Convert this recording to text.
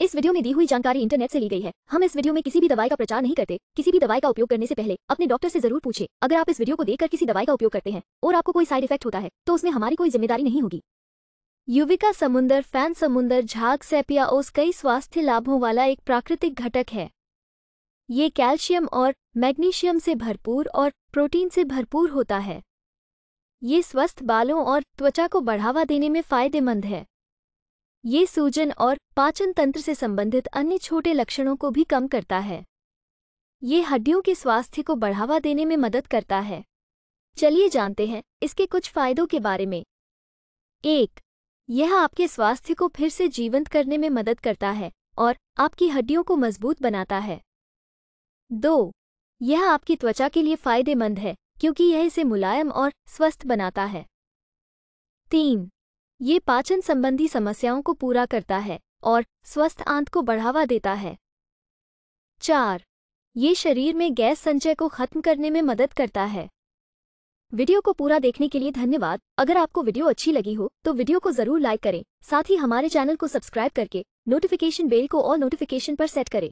इस वीडियो में दी हुई जानकारी इंटरनेट से ली गई है हम इस वीडियो में किसी भी दवाई का प्रचार नहीं करते किसी भी दवाई का उपयोग करने से पहले अपने डॉक्टर से जरूर पूछे अगर आप इस वीडियो को देखकर किसी दवाई का उपयोग करते हैं और आपको कोई साइड इफेक्ट होता है तो उसमें हमारी कोई जिम्मेदारी नहीं होगी युविका समुंदर फैन समुंदर झाग सेपिया ओस कई स्वास्थ्य लाभों वाला एक प्राकृतिक घटक है ये कैल्शियम और मैग्नीशियम से भरपूर और प्रोटीन से भरपूर होता है ये स्वस्थ बालों और त्वचा को बढ़ावा देने में फायदेमंद है ये सूजन और पाचन तंत्र से संबंधित अन्य छोटे लक्षणों को भी कम करता है ये हड्डियों के स्वास्थ्य को बढ़ावा देने में मदद करता है चलिए जानते हैं इसके कुछ फायदों के बारे में एक यह आपके स्वास्थ्य को फिर से जीवंत करने में मदद करता है और आपकी हड्डियों को मजबूत बनाता है दो यह आपकी त्वचा के लिए फायदेमंद है क्योंकि यह इसे मुलायम और स्वस्थ बनाता है तीन ये पाचन संबंधी समस्याओं को पूरा करता है और स्वस्थ आंत को बढ़ावा देता है चार ये शरीर में गैस संचय को खत्म करने में मदद करता है वीडियो को पूरा देखने के लिए धन्यवाद अगर आपको वीडियो अच्छी लगी हो तो वीडियो को जरूर लाइक करें साथ ही हमारे चैनल को सब्सक्राइब करके नोटिफिकेशन बेल को और नोटिफिकेशन पर सेट करें